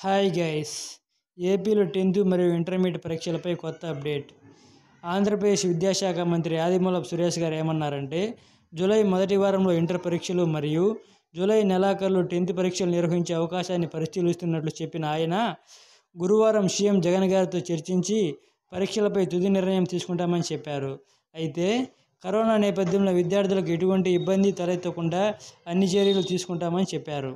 hi guys ఏపీలో tenth మరియు intermediate పరీక్షలపై కొత్త అప్డేట్ ఆంధ్రప్రదేశ్ విద్యాశాఖ మంత్రి ఆదిమూలపు సురేష్ గారు ఏమన్నారంటే జూలై మొదటి వారంలో ఇంటర్ పరీక్షలు మరియు జూలై నెలాఖరులో టెన్త్ పరీక్షలు నిర్వహించే అవకాశాన్ని పరిశీలిస్తున్నట్లు చెప్పిన ఆయన గురువారం సీఎం జగన్ గారితో చర్చించి పరీక్షలపై తుది నిర్ణయం తీసుకుంటామని చెప్పారు అయితే కరోనా నేపథ్యంలో విద్యార్థులకు ఎటువంటి ఇబ్బంది తలెత్తకుండా అన్ని చర్యలు తీసుకుంటామని చెప్పారు